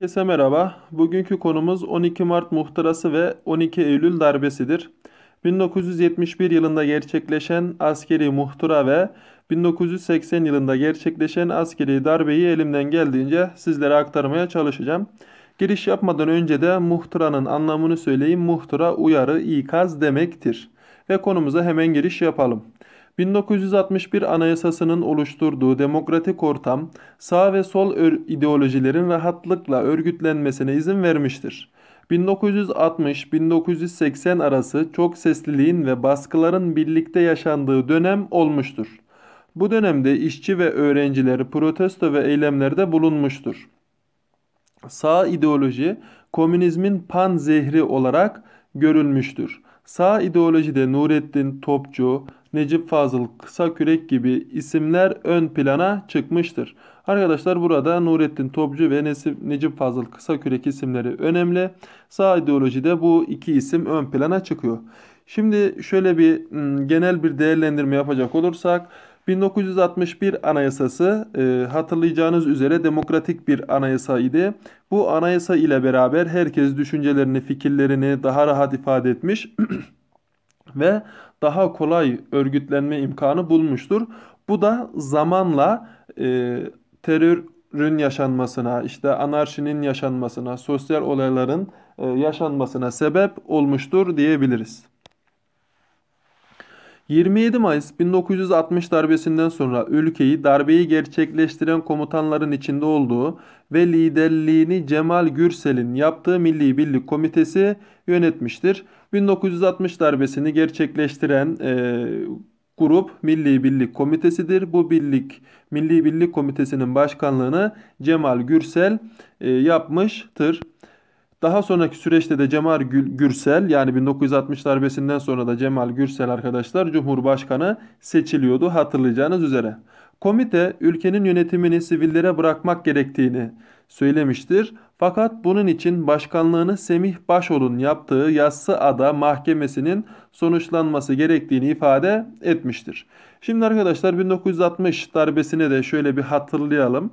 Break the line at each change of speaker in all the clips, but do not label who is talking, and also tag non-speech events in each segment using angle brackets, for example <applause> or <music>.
Herkese merhaba. Bugünkü konumuz 12 Mart muhtırası ve 12 Eylül darbesidir. 1971 yılında gerçekleşen askeri muhtıra ve 1980 yılında gerçekleşen askeri darbeyi elimden geldiğince sizlere aktarmaya çalışacağım. Giriş yapmadan önce de muhtıranın anlamını söyleyeyim. Muhtıra uyarı, ikaz demektir. Ve konumuza hemen giriş yapalım. 1961 Anayasası'nın oluşturduğu demokratik ortam sağ ve sol ideolojilerin rahatlıkla örgütlenmesine izin vermiştir. 1960-1980 arası çok sesliliğin ve baskıların birlikte yaşandığı dönem olmuştur. Bu dönemde işçi ve öğrenciler protesto ve eylemlerde bulunmuştur. Sağ ideoloji komünizmin pan zehri olarak görülmüştür. Sağ ideolojide Nurettin Topçu, Necip Fazıl Kısakürek gibi isimler ön plana çıkmıştır. Arkadaşlar burada Nurettin Topçu ve Necip Fazıl Kısakürek isimleri önemli. Sağ ideolojide bu iki isim ön plana çıkıyor. Şimdi şöyle bir genel bir değerlendirme yapacak olursak 1961 Anayasası e, hatırlayacağınız üzere demokratik bir anayasa idi. Bu anayasa ile beraber herkes düşüncelerini, fikirlerini daha rahat ifade etmiş <clears throat> ve daha kolay örgütlenme imkanı bulmuştur. Bu da zamanla e, terörün yaşanmasına, işte anarşinin yaşanmasına, sosyal olayların e, yaşanmasına sebep olmuştur diyebiliriz. 27 Mayıs 1960 darbesinden sonra ülkeyi darbeyi gerçekleştiren komutanların içinde olduğu ve liderliğini Cemal Gürsel'in yaptığı Milli Birlik Komitesi yönetmiştir. 1960 darbesini gerçekleştiren e, grup Milli Birlik Komitesi'dir. Bu birlik Milli Birlik Komitesi'nin başkanlığını Cemal Gürsel e, yapmıştır. Daha sonraki süreçte de Cemal Gürsel yani 1960 darbesinden sonra da Cemal Gürsel arkadaşlar Cumhurbaşkanı seçiliyordu hatırlayacağınız üzere. Komite ülkenin yönetimini sivillere bırakmak gerektiğini söylemiştir. Fakat bunun için başkanlığını Semih Başol'un yaptığı Yassı Ada Mahkemesi'nin sonuçlanması gerektiğini ifade etmiştir. Şimdi arkadaşlar 1960 darbesine de şöyle bir hatırlayalım.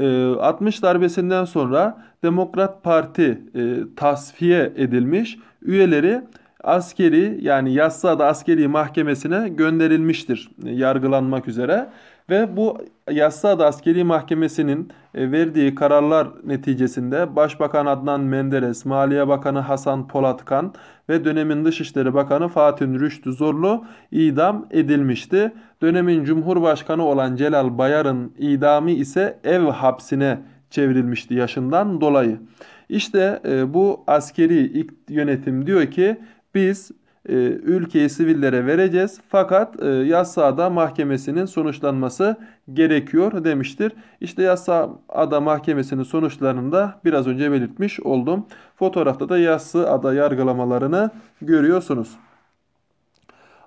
60 ee, darbesinden sonra Demokrat Parti e, tasfiye edilmiş. Üyeleri askeri yani Yassıada Askeri Mahkemesi'ne gönderilmiştir e, yargılanmak üzere. Ve bu Yassıada Askeri Mahkemesi'nin e, verdiği kararlar neticesinde Başbakan Adnan Menderes, Maliye Bakanı Hasan Polatkan ve dönemin Dışişleri Bakanı Fatih Rüştü Zorlu idam edilmişti. Dönemin Cumhurbaşkanı olan Celal Bayar'ın idamı ise ev hapsine çevrilmişti yaşından dolayı. İşte e, bu askeri yönetim diyor ki biz e, ülkeyi sivillere vereceğiz. Fakat e, yasada mahkemesinin sonuçlanması gerekiyor demiştir. İşte yasada mahkemesinin sonuçlarını da biraz önce belirtmiş oldum. Fotoğrafta da yassı ada yargılamalarını görüyorsunuz.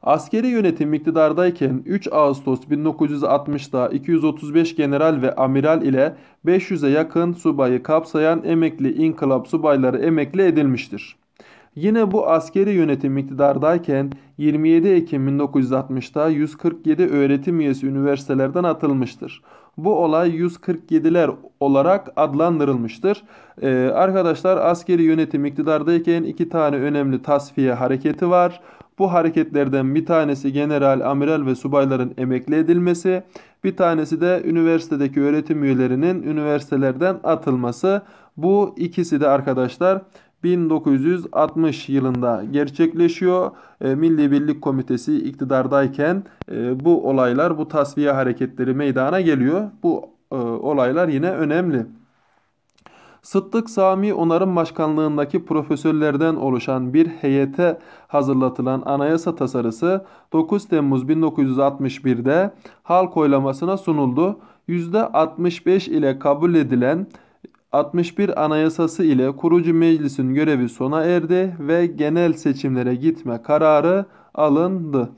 Askeri yönetim iktidardayken 3 Ağustos 1960'da 235 general ve amiral ile 500'e yakın subayı kapsayan emekli inkılap subayları emekli edilmiştir. Yine bu askeri yönetim iktidardayken 27 Ekim 1960'ta 147 öğretim üyesi üniversitelerden atılmıştır. Bu olay 147'ler olarak adlandırılmıştır. Ee, arkadaşlar askeri yönetim iktidardayken iki tane önemli tasfiye hareketi var. Bu hareketlerden bir tanesi general, amiral ve subayların emekli edilmesi, bir tanesi de üniversitedeki öğretim üyelerinin üniversitelerden atılması. Bu ikisi de arkadaşlar 1960 yılında gerçekleşiyor. E, Milli Birlik Komitesi iktidardayken e, bu olaylar, bu tasfiye hareketleri meydana geliyor. Bu e, olaylar yine önemli. Sıttık Sami Onarım Başkanlığındaki profesörlerden oluşan bir heyete hazırlatılan anayasa tasarısı 9 Temmuz 1961'de halk oylamasına sunuldu. %65 ile kabul edilen 61 Anayasası ile kurucu meclisin görevi sona erdi ve genel seçimlere gitme kararı alındı.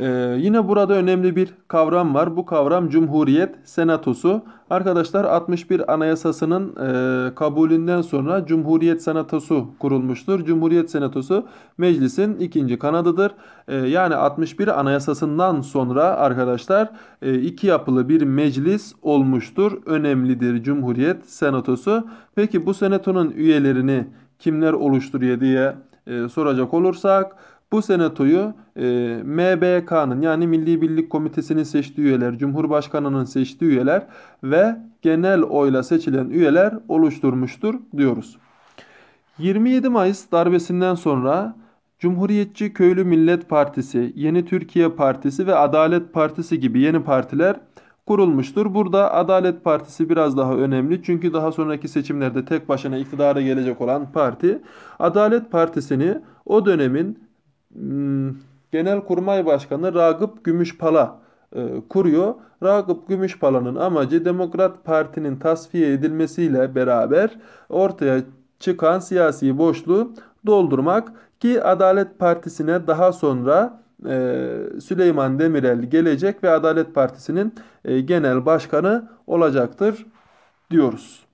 Ee, yine burada önemli bir kavram var. Bu kavram Cumhuriyet Senatosu. Arkadaşlar 61 Anayasası'nın e, kabulünden sonra Cumhuriyet Senatosu kurulmuştur. Cumhuriyet Senatosu meclisin ikinci kanadıdır. E, yani 61 Anayasası'ndan sonra arkadaşlar e, iki yapılı bir meclis olmuştur. Önemlidir Cumhuriyet Senatosu. Peki bu senatonun üyelerini kimler oluşturuyor diye e, soracak olursak... Bu senatoyu e, MBK'nın yani Milli Birlik Komitesi'nin seçtiği üyeler, Cumhurbaşkanı'nın seçtiği üyeler ve genel oyla seçilen üyeler oluşturmuştur diyoruz. 27 Mayıs darbesinden sonra Cumhuriyetçi Köylü Millet Partisi, Yeni Türkiye Partisi ve Adalet Partisi gibi yeni partiler kurulmuştur. Burada Adalet Partisi biraz daha önemli çünkü daha sonraki seçimlerde tek başına iktidara gelecek olan parti Adalet Partisi'ni o dönemin Hmm, Genelkurmay Başkanı Ragıp Gümüşpala e, kuruyor. Ragıp Gümüşpala'nın amacı Demokrat Parti'nin tasfiye edilmesiyle beraber ortaya çıkan siyasi boşluğu doldurmak ki Adalet Partisi'ne daha sonra e, Süleyman Demirel gelecek ve Adalet Partisi'nin e, genel başkanı olacaktır diyoruz.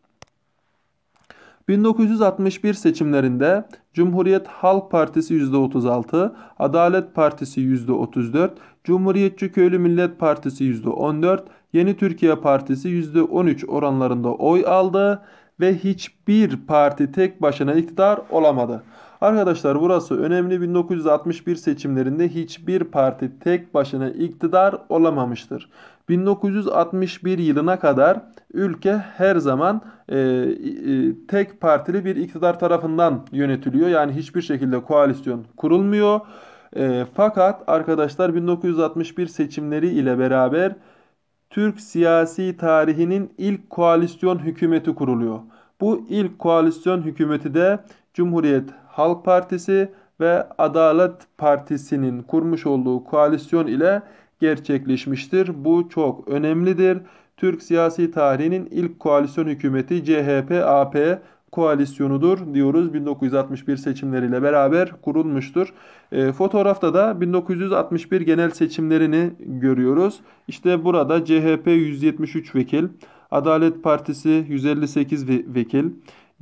1961 seçimlerinde Cumhuriyet Halk Partisi %36, Adalet Partisi %34, Cumhuriyetçi Köylü Millet Partisi %14, Yeni Türkiye Partisi %13 oranlarında oy aldı ve hiçbir parti tek başına iktidar olamadı. Arkadaşlar burası önemli 1961 seçimlerinde hiçbir parti tek başına iktidar olamamıştır. 1961 yılına kadar ülke her zaman e, e, tek partili bir iktidar tarafından yönetiliyor. Yani hiçbir şekilde koalisyon kurulmuyor. E, fakat arkadaşlar 1961 seçimleri ile beraber Türk siyasi tarihinin ilk koalisyon hükümeti kuruluyor. Bu ilk koalisyon hükümeti de Cumhuriyet Halk Partisi ve Adalet Partisi'nin kurmuş olduğu koalisyon ile gerçekleşmiştir. Bu çok önemlidir. Türk siyasi tarihinin ilk koalisyon hükümeti CHP-AP koalisyonudur diyoruz. 1961 seçimleriyle beraber kurulmuştur. E, fotoğrafta da 1961 genel seçimlerini görüyoruz. İşte burada CHP 173 vekil, Adalet Partisi 158 vekil,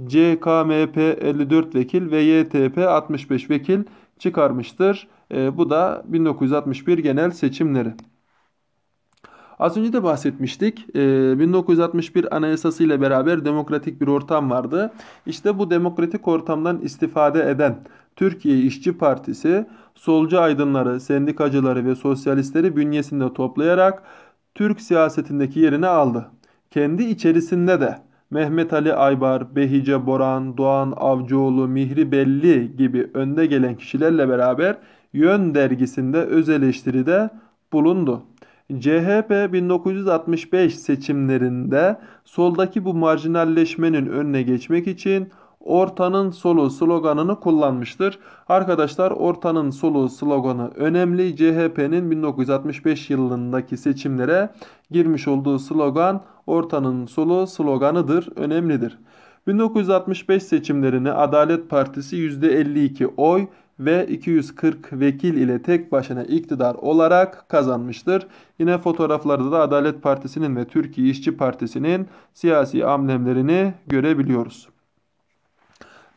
CKMP 54 vekil ve YTP 65 vekil çıkarmıştır. E, bu da 1961 genel seçimleri. Az önce de bahsetmiştik. E, 1961 Anayasası ile beraber demokratik bir ortam vardı. İşte bu demokratik ortamdan istifade eden Türkiye İşçi Partisi solcu aydınları, sendikacıları ve sosyalistleri bünyesinde toplayarak Türk siyasetindeki yerini aldı. Kendi içerisinde de Mehmet Ali Aybar, Behice Boran, Doğan Avcıoğlu, Mihri Belli gibi önde gelen kişilerle beraber Yön dergisinde öz eleştiride bulundu. CHP 1965 seçimlerinde soldaki bu marjinalleşmenin önüne geçmek için ortanın solu sloganını kullanmıştır. Arkadaşlar ortanın solu sloganı önemli. CHP'nin 1965 yılındaki seçimlere girmiş olduğu slogan ortanın solu sloganıdır, önemlidir. 1965 seçimlerini Adalet Partisi %52 oy ve 240 vekil ile tek başına iktidar olarak kazanmıştır. Yine fotoğraflarda da Adalet Partisi'nin ve Türkiye İşçi Partisi'nin siyasi amblemlerini görebiliyoruz.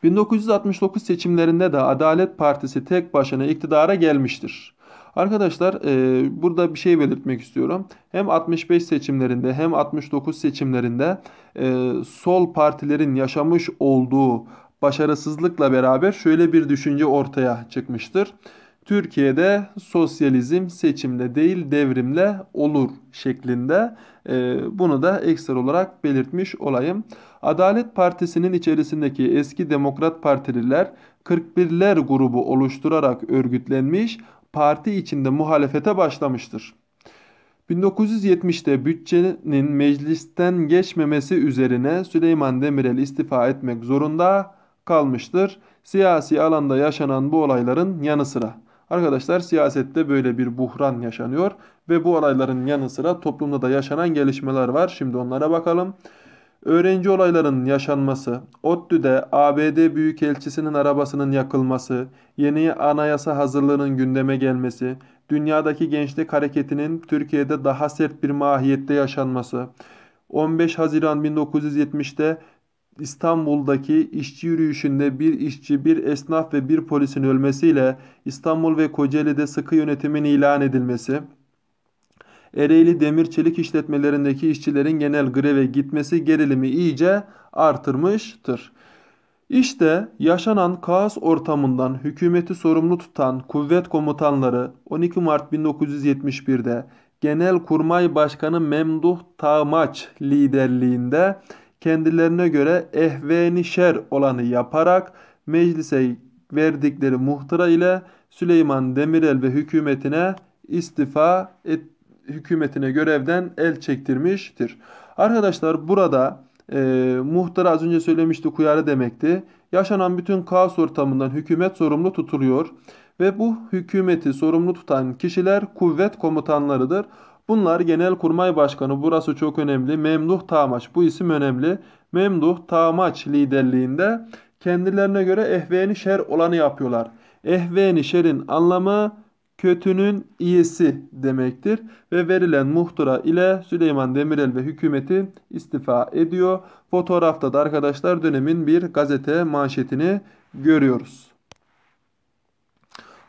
1969 seçimlerinde de Adalet Partisi tek başına iktidara gelmiştir. Arkadaşlar e, burada bir şey belirtmek istiyorum. Hem 65 seçimlerinde hem 69 seçimlerinde e, sol partilerin yaşamış olduğu başarısızlıkla beraber şöyle bir düşünce ortaya çıkmıştır. Türkiye'de sosyalizm seçimle değil devrimle olur şeklinde e, bunu da ekstra olarak belirtmiş olayım. Adalet Partisi'nin içerisindeki eski Demokrat Partililer 41'ler grubu oluşturarak örgütlenmiş, parti içinde muhalefete başlamıştır. 1970'te bütçenin meclisten geçmemesi üzerine Süleyman Demirel istifa etmek zorunda kalmıştır. Siyasi alanda yaşanan bu olayların yanı sıra Arkadaşlar siyasette böyle bir buhran yaşanıyor ve bu olayların yanı sıra toplumda da yaşanan gelişmeler var. Şimdi onlara bakalım. Öğrenci olaylarının yaşanması, ODTÜ'de ABD Büyükelçisi'nin arabasının yakılması, yeni anayasa hazırlığının gündeme gelmesi, dünyadaki gençlik hareketinin Türkiye'de daha sert bir mahiyette yaşanması, 15 Haziran 1970'te İstanbul'daki işçi yürüyüşünde bir işçi, bir esnaf ve bir polisin ölmesiyle İstanbul ve Kocaeli'de sıkı yönetimin ilan edilmesi, Ereğli Demir Çelik işletmelerindeki işçilerin genel greve gitmesi gerilimi iyice artırmıştır. İşte yaşanan kaos ortamından hükümeti sorumlu tutan kuvvet komutanları 12 Mart 1971'de Genelkurmay Başkanı Memduh Tağmaç liderliğinde kendilerine göre ehveni şer olanı yaparak meclise verdikleri muhtıra ile Süleyman Demirel ve hükümetine istifa etti hükümetine görevden el çektirmiştir. Arkadaşlar burada e, muhtara az önce söylemiştik kuyarı demekti. Yaşanan bütün kaos ortamından hükümet sorumlu tutuluyor ve bu hükümeti sorumlu tutan kişiler kuvvet komutanlarıdır. Bunlar Genelkurmay Başkanı burası çok önemli. Memduh Tamaç bu isim önemli. Memduh Tamaç liderliğinde kendilerine göre ehveni şer olanı yapıyorlar. Ehveni şerin anlamı kötünün iyisi demektir ve verilen muhtıra ile Süleyman Demirel ve hükümeti istifa ediyor. Fotoğrafta da arkadaşlar dönemin bir gazete manşetini görüyoruz.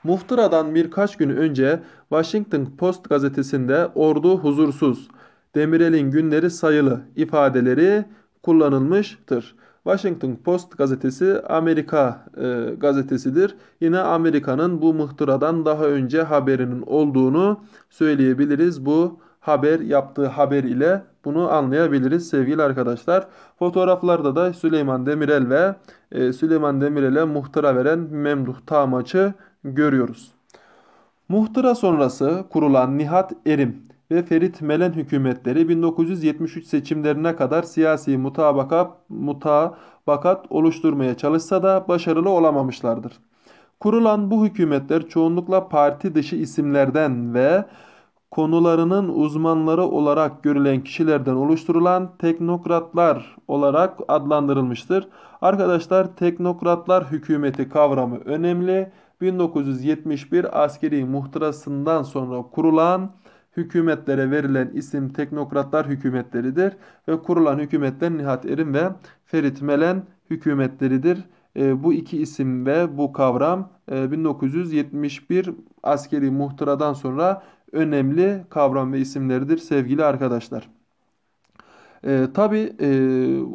Muhtıradan birkaç gün önce Washington Post gazetesinde ordu huzursuz, Demirel'in günleri sayılı ifadeleri kullanılmıştır. Washington Post gazetesi Amerika e, gazetesidir. Yine Amerika'nın bu muhtıradan daha önce haberinin olduğunu söyleyebiliriz. Bu haber yaptığı haber ile bunu anlayabiliriz sevgili arkadaşlar. Fotoğraflarda da Süleyman Demirel ve e, Süleyman Demirel'e muhtıra veren Memduh Tağmaç'ı görüyoruz. Muhtıra sonrası kurulan Nihat Erim ve Ferit Melen hükümetleri 1973 seçimlerine kadar siyasi mutabaka, mutabakat oluşturmaya çalışsa da başarılı olamamışlardır. Kurulan bu hükümetler çoğunlukla parti dışı isimlerden ve konularının uzmanları olarak görülen kişilerden oluşturulan teknokratlar olarak adlandırılmıştır. Arkadaşlar teknokratlar hükümeti kavramı önemli. 1971 askeri muhtırasından sonra kurulan hükümetlere verilen isim teknokratlar hükümetleridir ve kurulan hükümetler Nihat Erim ve Ferit Melen hükümetleridir. E, bu iki isim ve bu kavram e, 1971 askeri muhtıradan sonra önemli kavram ve isimleridir sevgili arkadaşlar. E, Tabi e,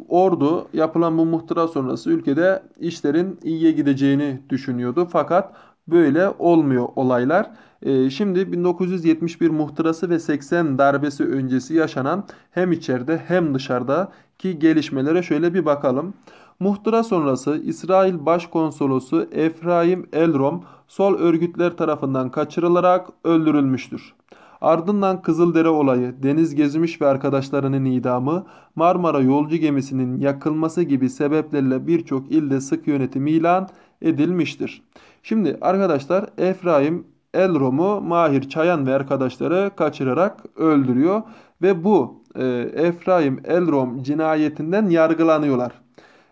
ordu yapılan bu muhtıra sonrası ülkede işlerin iyiye gideceğini düşünüyordu. Fakat böyle olmuyor olaylar. Ee, şimdi 1971 muhtırası ve 80 darbesi öncesi yaşanan hem içeride hem dışarıdaki gelişmelere şöyle bir bakalım. Muhtıra sonrası İsrail Başkonsolosu Efraim Elrom sol örgütler tarafından kaçırılarak öldürülmüştür. Ardından Kızıldere olayı, Deniz Gezmiş ve arkadaşlarının idamı, Marmara yolcu gemisinin yakılması gibi sebeplerle birçok ilde sık yönetim ilan edilmiştir. Şimdi arkadaşlar Efraim Elrom'u Mahir Çayan ve arkadaşları kaçırarak öldürüyor ve bu e, Efraim Elrom cinayetinden yargılanıyorlar.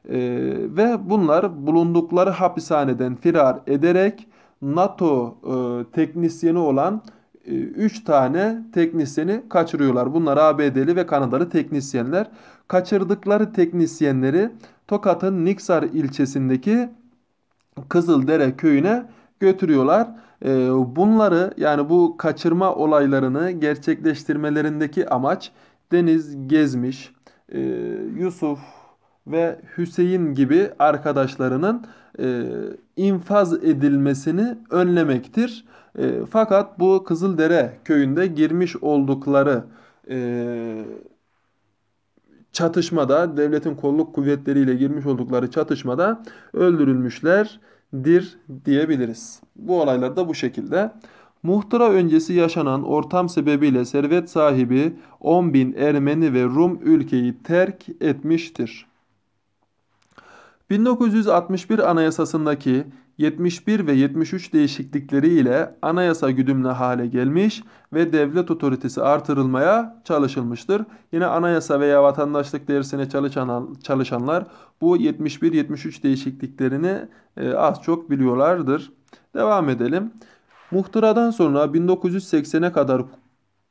E, ve bunlar bulundukları hapishaneden firar ederek NATO e, teknisyeni olan 3 e, tane teknisyeni kaçırıyorlar. Bunlar ABD'li ve Kanadalı teknisyenler. Kaçırdıkları teknisyenleri Tokat'ın Niksar ilçesindeki Kızıldere köyüne götürüyorlar. Ee, bunları yani bu kaçırma olaylarını gerçekleştirmelerindeki amaç Deniz Gezmiş, ee, Yusuf ve Hüseyin gibi arkadaşlarının ee, infaz edilmesini önlemektir. Fakat bu Kızıldere köyünde girmiş oldukları çatışmada devletin kolluk kuvvetleriyle girmiş oldukları çatışmada öldürülmüşlerdir diyebiliriz. Bu olaylar da bu şekilde. Muhtıra öncesi yaşanan ortam sebebiyle servet sahibi 10 bin Ermeni ve Rum ülkeyi terk etmiştir. 1961 anayasasındaki 71 ve 73 değişiklikleri ile anayasa güdümlü hale gelmiş ve devlet otoritesi artırılmaya çalışılmıştır. Yine anayasa veya vatandaşlık dersine çalışan, çalışanlar bu 71-73 değişikliklerini e, az çok biliyorlardır. Devam edelim. Muhtıradan sonra 1980'e kadar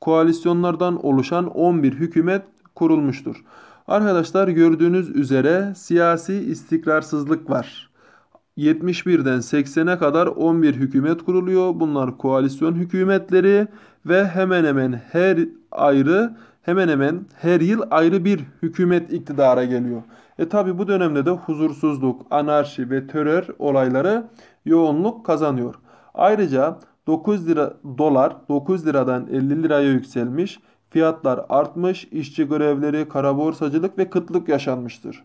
koalisyonlardan oluşan 11 hükümet kurulmuştur. Arkadaşlar gördüğünüz üzere siyasi istikrarsızlık var. 71'den 80'e kadar 11 hükümet kuruluyor. Bunlar koalisyon hükümetleri ve hemen hemen her ayrı hemen hemen her yıl ayrı bir hükümet iktidara geliyor. E tabi bu dönemde de huzursuzluk, anarşi ve terör olayları yoğunluk kazanıyor. Ayrıca 9 lira dolar 9 liradan 50 liraya yükselmiş, fiyatlar artmış, işçi görevleri, kara borsacılık ve kıtlık yaşanmıştır.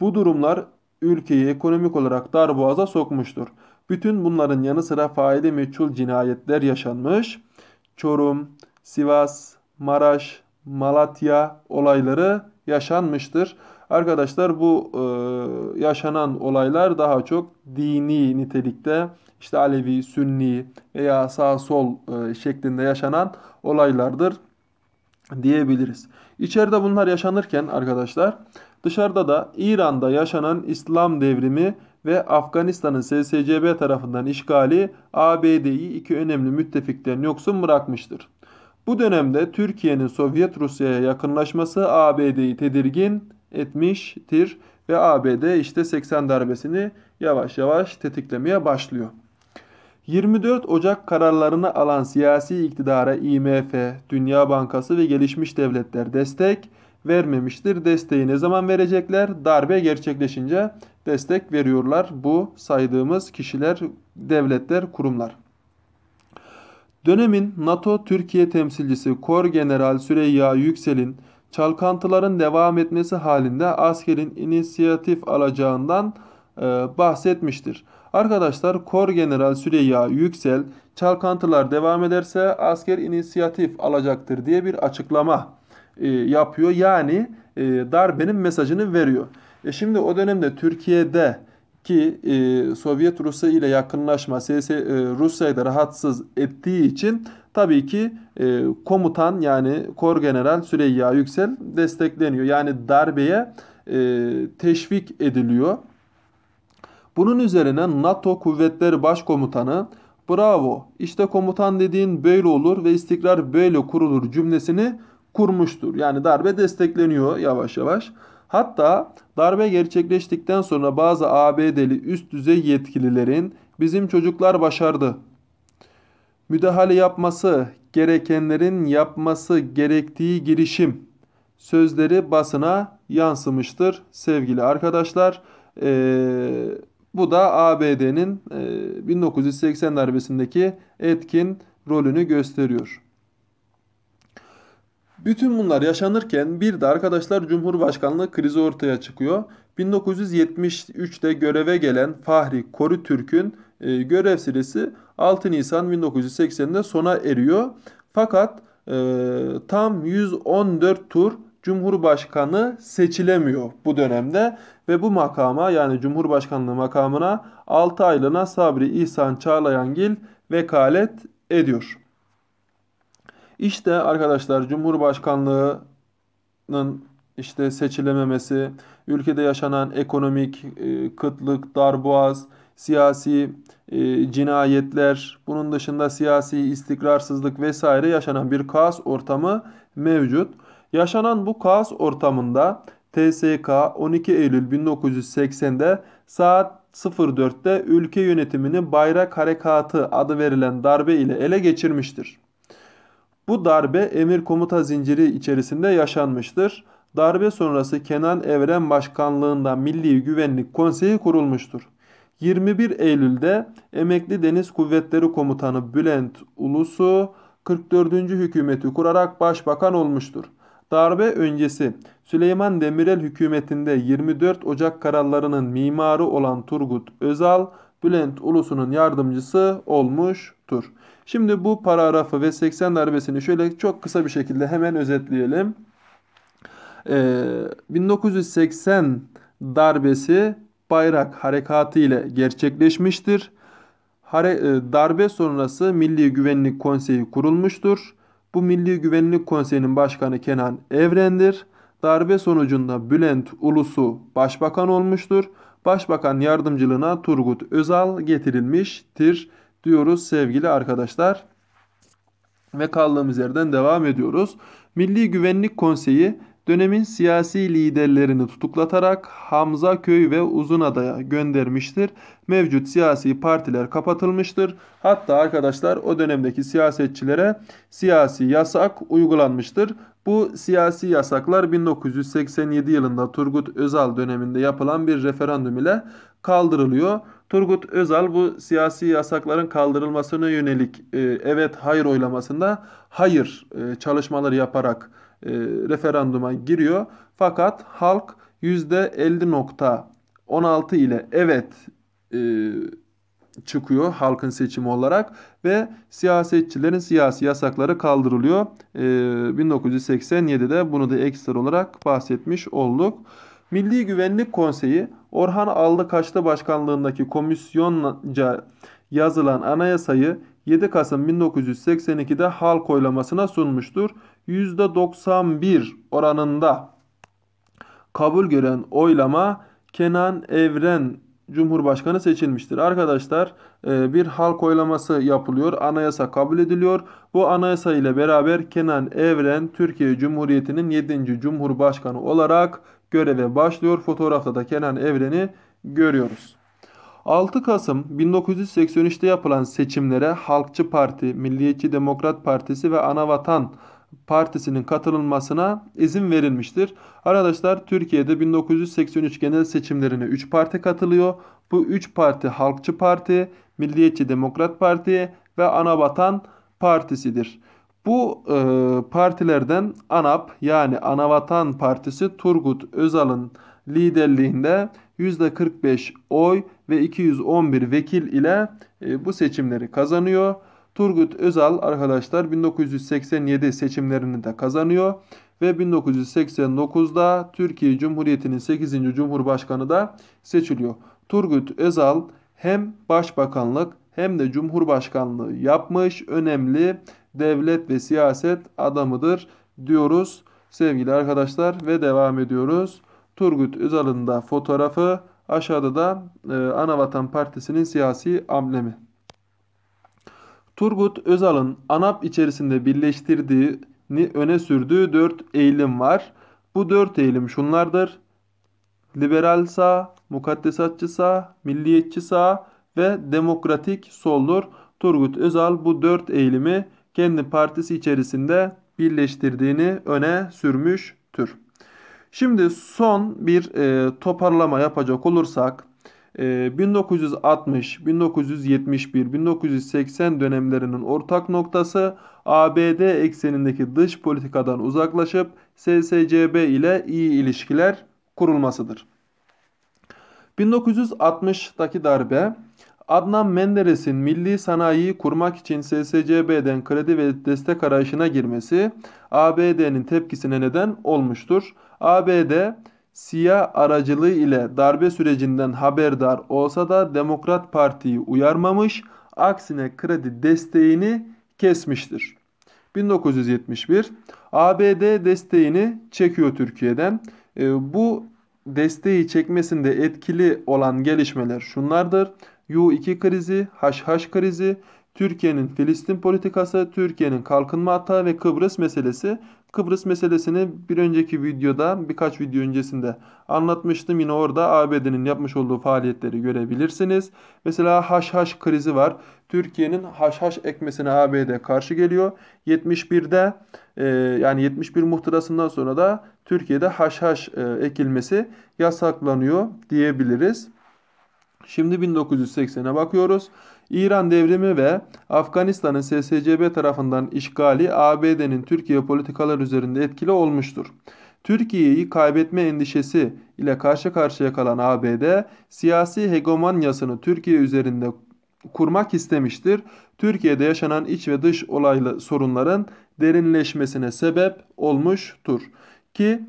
Bu durumlar ülkeyi ekonomik olarak darboğaza sokmuştur. Bütün bunların yanı sıra faili meçhul cinayetler yaşanmış. Çorum, Sivas, Maraş, Malatya olayları yaşanmıştır. Arkadaşlar bu e, yaşanan olaylar daha çok dini nitelikte işte Alevi, Sünni veya sağ sol e, şeklinde yaşanan olaylardır diyebiliriz. İçeride bunlar yaşanırken arkadaşlar Dışarıda da İran'da yaşanan İslam devrimi ve Afganistan'ın SSCB tarafından işgali ABD'yi iki önemli müttefikten yoksun bırakmıştır. Bu dönemde Türkiye'nin Sovyet Rusya'ya yakınlaşması ABD'yi tedirgin etmiştir ve ABD işte 80 darbesini yavaş yavaş tetiklemeye başlıyor. 24 Ocak kararlarını alan siyasi iktidara IMF, Dünya Bankası ve gelişmiş devletler destek vermemiştir. Desteği ne zaman verecekler? Darbe gerçekleşince destek veriyorlar bu saydığımız kişiler, devletler, kurumlar. Dönemin NATO Türkiye temsilcisi Kor General Süreyya Yüksel'in çalkantıların devam etmesi halinde askerin inisiyatif alacağından e, bahsetmiştir. Arkadaşlar Kor General Süreyya Yüksel çalkantılar devam ederse asker inisiyatif alacaktır diye bir açıklama e, yapıyor. Yani e, darbenin mesajını veriyor. E şimdi o dönemde Türkiye'de ki e, Sovyet Rusya ile yakınlaşma siyasi, e, Rusya'yı da rahatsız ettiği için tabii ki e, komutan yani Kor General Süreyya Yüksel destekleniyor. Yani darbeye e, teşvik ediliyor. Bunun üzerine NATO Kuvvetleri Başkomutanı bravo işte komutan dediğin böyle olur ve istikrar böyle kurulur cümlesini kurmuştur. Yani darbe destekleniyor yavaş yavaş. Hatta darbe gerçekleştikten sonra bazı ABD'li üst düzey yetkililerin bizim çocuklar başardı. Müdahale yapması gerekenlerin yapması gerektiği girişim sözleri basına yansımıştır sevgili arkadaşlar. Ee, bu da ABD'nin e, 1980 darbesindeki etkin rolünü gösteriyor. Bütün bunlar yaşanırken bir de arkadaşlar Cumhurbaşkanlığı krizi ortaya çıkıyor. 1973'te göreve gelen Fahri Koru Türk'ün e, görev süresi 6 Nisan 1980'de sona eriyor. Fakat e, tam 114 tur Cumhurbaşkanı seçilemiyor bu dönemde ve bu makama yani Cumhurbaşkanlığı makamına 6 aylığına Sabri İhsan Çağlayangil vekalet ediyor. İşte arkadaşlar Cumhurbaşkanlığının işte seçilememesi, ülkede yaşanan ekonomik e, kıtlık, darboğaz, siyasi e, cinayetler, bunun dışında siyasi istikrarsızlık vesaire yaşanan bir kaos ortamı mevcut. Yaşanan bu kaos ortamında TSK 12 Eylül 1980'de saat 04'te ülke yönetimini Bayrak Harekatı adı verilen darbe ile ele geçirmiştir. Bu darbe emir komuta zinciri içerisinde yaşanmıştır. Darbe sonrası Kenan Evren Başkanlığında Milli Güvenlik Konseyi kurulmuştur. 21 Eylül'de Emekli Deniz Kuvvetleri Komutanı Bülent Ulusu 44. hükümeti kurarak başbakan olmuştur. Darbe öncesi Süleyman Demirel hükümetinde 24 Ocak kararlarının mimarı olan Turgut Özal, Bülent Ulusu'nun yardımcısı olmuştur. Şimdi bu paragrafı ve 80 darbesini şöyle çok kısa bir şekilde hemen özetleyelim. Ee, 1980 darbesi bayrak harekatı ile gerçekleşmiştir. E, darbe sonrası Milli Güvenlik Konseyi kurulmuştur. Bu Milli Güvenlik Konseyi'nin başkanı Kenan Evren'dir. Darbe sonucunda Bülent Ulusu başbakan olmuştur. Başbakan yardımcılığına Turgut Özal getirilmiştir diyoruz sevgili arkadaşlar. Ve kaldığımız yerden devam ediyoruz. Milli Güvenlik Konseyi Dönemin siyasi liderlerini tutuklatarak Hamza Köy ve Uzunada'ya göndermiştir. Mevcut siyasi partiler kapatılmıştır. Hatta arkadaşlar o dönemdeki siyasetçilere siyasi yasak uygulanmıştır. Bu siyasi yasaklar 1987 yılında Turgut Özal döneminde yapılan bir referandum ile kaldırılıyor. Turgut Özal bu siyasi yasakların kaldırılmasına yönelik e, evet hayır oylamasında hayır e, çalışmaları yaparak e, referanduma giriyor. Fakat halk %50.16 ile evet e, çıkıyor halkın seçimi olarak ve siyasetçilerin siyasi yasakları kaldırılıyor. E, 1987'de bunu da ekstra olarak bahsetmiş olduk. Milli Güvenlik Konseyi Orhan Aldıkaçlı başkanlığındaki komisyonca yazılan anayasayı 7 Kasım 1982'de halk oylamasına sunmuştur. %91 oranında kabul gören oylama Kenan Evren Cumhurbaşkanı seçilmiştir. Arkadaşlar e, bir halk oylaması yapılıyor. Anayasa kabul ediliyor. Bu anayasa ile beraber Kenan Evren Türkiye Cumhuriyeti'nin 7. Cumhurbaşkanı olarak göreve başlıyor. Fotoğrafta da Kenan Evren'i görüyoruz. 6 Kasım 1983'te yapılan seçimlere Halkçı Parti, Milliyetçi Demokrat Partisi ve Anavatan Partisi Partisi'nin katılmasına izin verilmiştir. Arkadaşlar Türkiye'de 1983 genel seçimlerine 3 parti katılıyor. Bu 3 parti Halkçı Parti, Milliyetçi Demokrat Parti ve Anavatan Partisi'dir. Bu e, partilerden ANAP yani Anavatan Partisi Turgut Özal'ın liderliğinde %45 oy ve 211 vekil ile e, bu seçimleri kazanıyor. Turgut Özal arkadaşlar 1987 seçimlerini de kazanıyor ve 1989'da Türkiye Cumhuriyeti'nin 8. Cumhurbaşkanı da seçiliyor. Turgut Özal hem başbakanlık hem de cumhurbaşkanlığı yapmış önemli devlet ve siyaset adamıdır diyoruz sevgili arkadaşlar ve devam ediyoruz. Turgut Özal'ın da fotoğrafı aşağıda da e, Anavatan Partisi'nin siyasi amblemi. Turgut Özal'ın ANAP içerisinde birleştirdiğini öne sürdüğü dört eğilim var. Bu dört eğilim şunlardır. Liberal sağ, mukaddesatçı sağ, milliyetçi sağ ve demokratik soldur. Turgut Özal bu dört eğilimi kendi partisi içerisinde birleştirdiğini öne sürmüştür. Şimdi son bir e, toparlama yapacak olursak 1960, 1971, 1980 dönemlerinin ortak noktası ABD eksenindeki dış politikadan uzaklaşıp SSCB ile iyi ilişkiler kurulmasıdır. 1960'daki darbe Adnan Menderes'in milli sanayiyi kurmak için SSCB'den kredi ve destek arayışına girmesi ABD'nin tepkisine neden olmuştur. ABD siyah aracılığı ile darbe sürecinden haberdar olsa da Demokrat Parti'yi uyarmamış, aksine kredi desteğini kesmiştir. 1971 ABD desteğini çekiyor Türkiye'den. E, bu desteği çekmesinde etkili olan gelişmeler şunlardır. U2 krizi, HH krizi, Türkiye'nin Filistin politikası, Türkiye'nin kalkınma hattı ve Kıbrıs meselesi. Kıbrıs meselesini bir önceki videoda birkaç video öncesinde anlatmıştım. Yine orada ABD'nin yapmış olduğu faaliyetleri görebilirsiniz. Mesela haşhaş krizi var. Türkiye'nin haşhaş ekmesine ABD karşı geliyor. 71'de e, yani 71 muhtırasından sonra da Türkiye'de haşhaş e, ekilmesi yasaklanıyor diyebiliriz. Şimdi 1980'e bakıyoruz. İran devrimi ve Afganistan'ın SSCB tarafından işgali ABD'nin Türkiye politikalar üzerinde etkili olmuştur. Türkiye'yi kaybetme endişesi ile karşı karşıya kalan ABD siyasi hegemonyasını Türkiye üzerinde kurmak istemiştir. Türkiye'de yaşanan iç ve dış olaylı sorunların derinleşmesine sebep olmuştur. Ki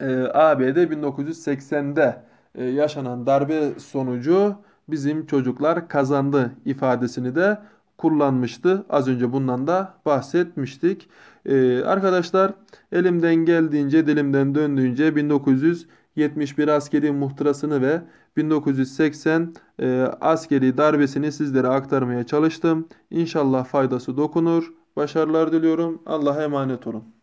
e, ABD 1980'de e, yaşanan darbe sonucu bizim çocuklar kazandı ifadesini de kullanmıştı. Az önce bundan da bahsetmiştik. Ee, arkadaşlar elimden geldiğince dilimden döndüğünce 1971 askeri muhtırasını ve 1980 e, askeri darbesini sizlere aktarmaya çalıştım. İnşallah faydası dokunur. Başarılar diliyorum. Allah'a emanet olun.